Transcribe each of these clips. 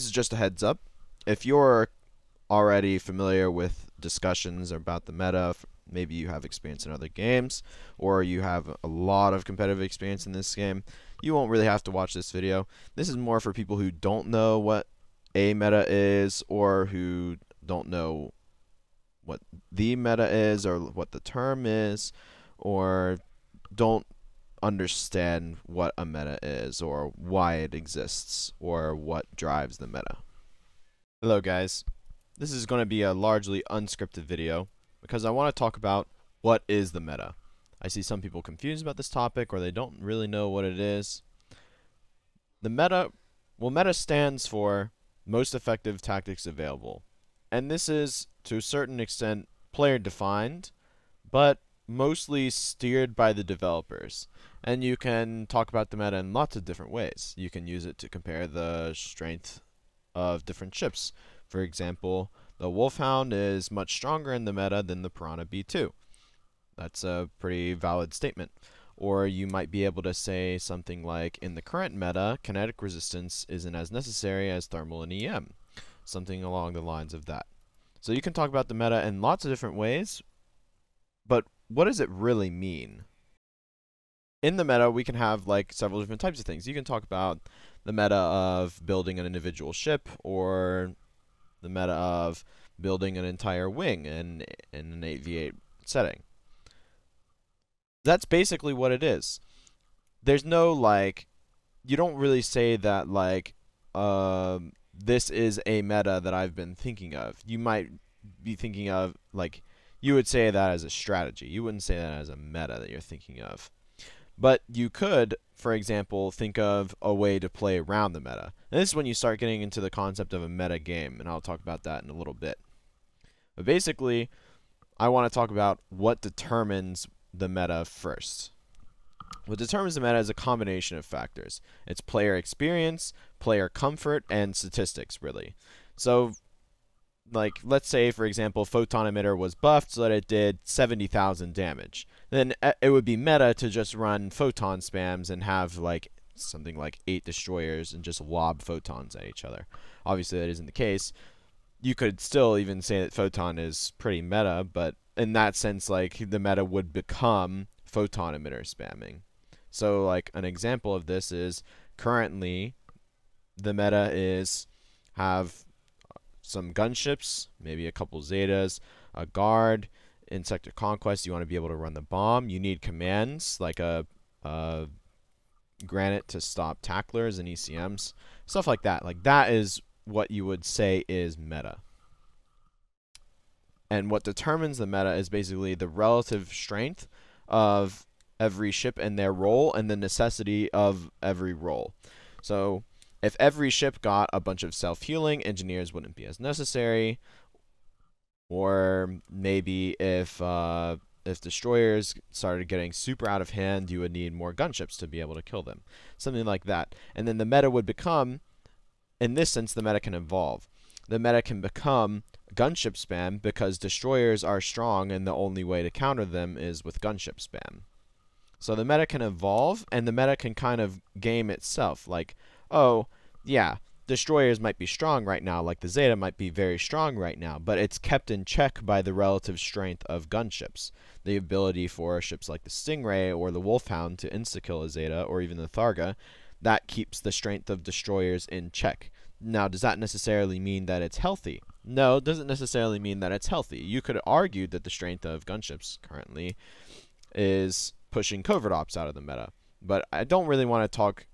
This is just a heads up. If you're already familiar with discussions about the meta, maybe you have experience in other games, or you have a lot of competitive experience in this game, you won't really have to watch this video. This is more for people who don't know what a meta is, or who don't know what the meta is, or what the term is, or don't understand what a meta is or why it exists or what drives the meta. Hello guys, this is going to be a largely unscripted video because I want to talk about what is the meta. I see some people confused about this topic or they don't really know what it is. The meta, well meta stands for most effective tactics available and this is to a certain extent player defined but mostly steered by the developers. And you can talk about the meta in lots of different ways. You can use it to compare the strength of different ships. For example, the Wolfhound is much stronger in the meta than the Piranha B2. That's a pretty valid statement. Or you might be able to say something like, in the current meta, kinetic resistance isn't as necessary as thermal and EM. Something along the lines of that. So you can talk about the meta in lots of different ways, but what does it really mean? in the meta, we can have like several different types of things. You can talk about the meta of building an individual ship or the meta of building an entire wing in, in an 8v8 setting. That's basically what it is. There's no like, you don't really say that like, uh, this is a meta that I've been thinking of. You might be thinking of like, you would say that as a strategy. You wouldn't say that as a meta that you're thinking of. But you could, for example, think of a way to play around the meta. And this is when you start getting into the concept of a meta game, and I'll talk about that in a little bit. But basically, I want to talk about what determines the meta first. What determines the meta is a combination of factors. It's player experience, player comfort, and statistics, really. So like let's say for example photon emitter was buffed so that it did 70,000 damage then uh, it would be meta to just run photon spams and have like something like eight destroyers and just lob photons at each other obviously that isn't the case you could still even say that photon is pretty meta but in that sense like the meta would become photon emitter spamming so like an example of this is currently the meta is have some gunships, maybe a couple Zetas, a guard. In Sector Conquest, you want to be able to run the bomb. You need commands like a, a granite to stop tacklers and ECMs, stuff like that. Like that is what you would say is meta. And what determines the meta is basically the relative strength of every ship and their role and the necessity of every role. So if every ship got a bunch of self-healing, engineers wouldn't be as necessary. Or maybe if uh, if destroyers started getting super out of hand, you would need more gunships to be able to kill them. Something like that. And then the meta would become, in this sense, the meta can evolve. The meta can become gunship spam because destroyers are strong and the only way to counter them is with gunship spam. So the meta can evolve and the meta can kind of game itself. Like, oh, yeah, destroyers might be strong right now, like the Zeta might be very strong right now, but it's kept in check by the relative strength of gunships. The ability for ships like the Stingray or the Wolfhound to insta kill a Zeta or even the Tharga, that keeps the strength of destroyers in check. Now, does that necessarily mean that it's healthy? No, it doesn't necessarily mean that it's healthy. You could argue that the strength of gunships currently is pushing covert ops out of the meta. But I don't really want to talk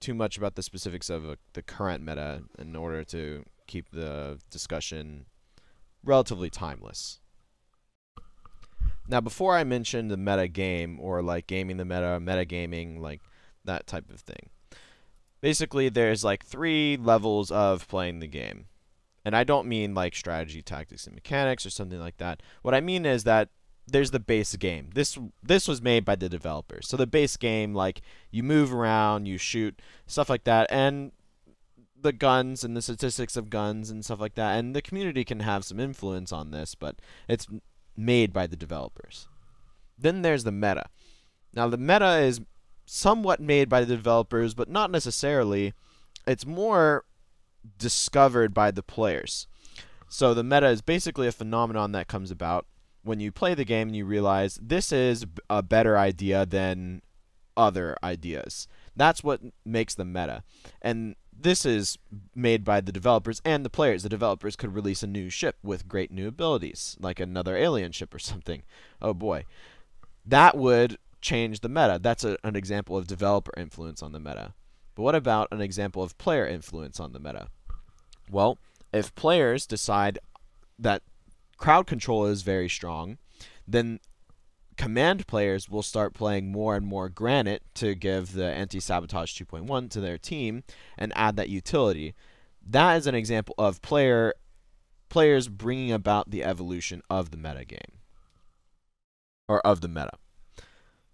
too much about the specifics of uh, the current meta in order to keep the discussion relatively timeless. Now, before I mention the meta game or like gaming the meta, metagaming, like that type of thing, basically there's like three levels of playing the game. And I don't mean like strategy, tactics, and mechanics or something like that. What I mean is that there's the base game. This this was made by the developers. So the base game, like you move around, you shoot, stuff like that, and the guns and the statistics of guns and stuff like that. And the community can have some influence on this, but it's made by the developers. Then there's the meta. Now the meta is somewhat made by the developers, but not necessarily. It's more discovered by the players. So the meta is basically a phenomenon that comes about when you play the game and you realize this is a better idea than other ideas. That's what makes the meta. And this is made by the developers and the players. The developers could release a new ship with great new abilities, like another alien ship or something. Oh boy. That would change the meta. That's a, an example of developer influence on the meta. But what about an example of player influence on the meta? Well, if players decide that crowd control is very strong, then command players will start playing more and more Granite to give the anti sabotage 2.1 to their team and add that utility. That is an example of player players bringing about the evolution of the meta game or of the meta.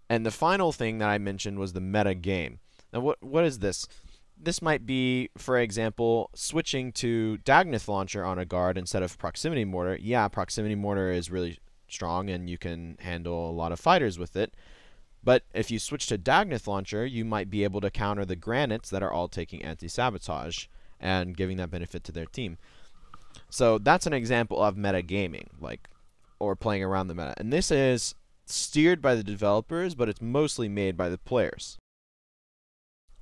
And the final thing that I mentioned was the meta game. Now, what what is this? This might be, for example, switching to Dagnith Launcher on a guard instead of Proximity Mortar. Yeah, Proximity Mortar is really strong and you can handle a lot of fighters with it. But if you switch to Dagnith Launcher, you might be able to counter the Granites that are all taking anti-sabotage and giving that benefit to their team. So that's an example of metagaming, like, or playing around the meta. And this is steered by the developers, but it's mostly made by the players.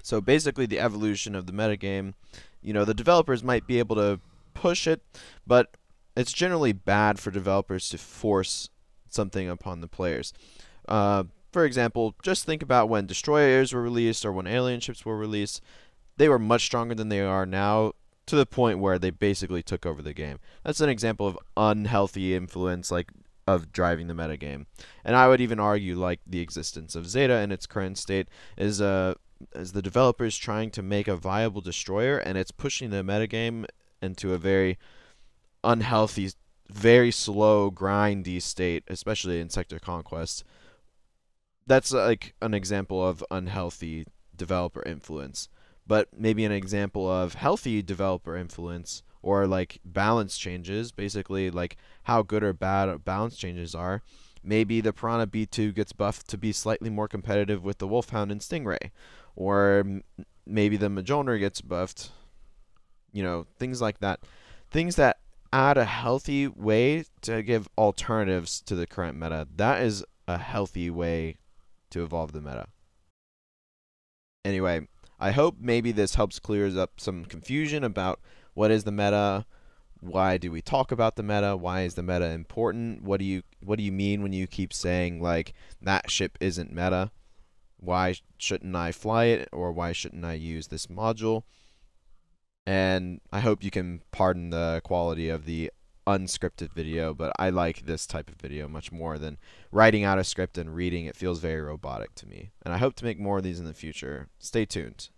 So basically the evolution of the metagame, you know, the developers might be able to push it, but it's generally bad for developers to force something upon the players. Uh, for example, just think about when destroyers were released or when alien ships were released. They were much stronger than they are now to the point where they basically took over the game. That's an example of unhealthy influence like of driving the metagame. And I would even argue like the existence of Zeta in its current state is a uh, as the developer is trying to make a viable destroyer and it's pushing the metagame into a very unhealthy, very slow, grindy state, especially in Sector Conquest. That's like an example of unhealthy developer influence, but maybe an example of healthy developer influence or like balance changes, basically like how good or bad balance changes are Maybe the Piranha B2 gets buffed to be slightly more competitive with the Wolfhound and Stingray. Or maybe the Majoner gets buffed. You know, things like that. Things that add a healthy way to give alternatives to the current meta. That is a healthy way to evolve the meta. Anyway, I hope maybe this helps clears up some confusion about what is the meta, why do we talk about the meta? Why is the meta important? What do you what do you mean when you keep saying like that ship isn't meta? Why shouldn't I fly it or why shouldn't I use this module? And I hope you can pardon the quality of the unscripted video, but I like this type of video much more than writing out a script and reading. It feels very robotic to me. And I hope to make more of these in the future. Stay tuned.